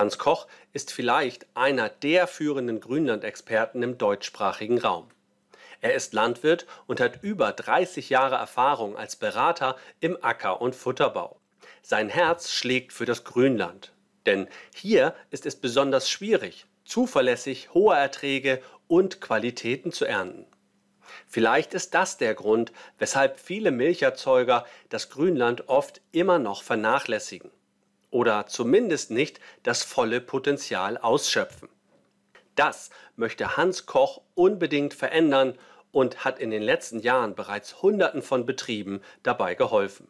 Hans Koch ist vielleicht einer der führenden Grünland-Experten im deutschsprachigen Raum. Er ist Landwirt und hat über 30 Jahre Erfahrung als Berater im Acker- und Futterbau. Sein Herz schlägt für das Grünland, denn hier ist es besonders schwierig, zuverlässig hohe Erträge und Qualitäten zu ernten. Vielleicht ist das der Grund, weshalb viele Milcherzeuger das Grünland oft immer noch vernachlässigen oder zumindest nicht das volle Potenzial ausschöpfen. Das möchte Hans Koch unbedingt verändern und hat in den letzten Jahren bereits Hunderten von Betrieben dabei geholfen.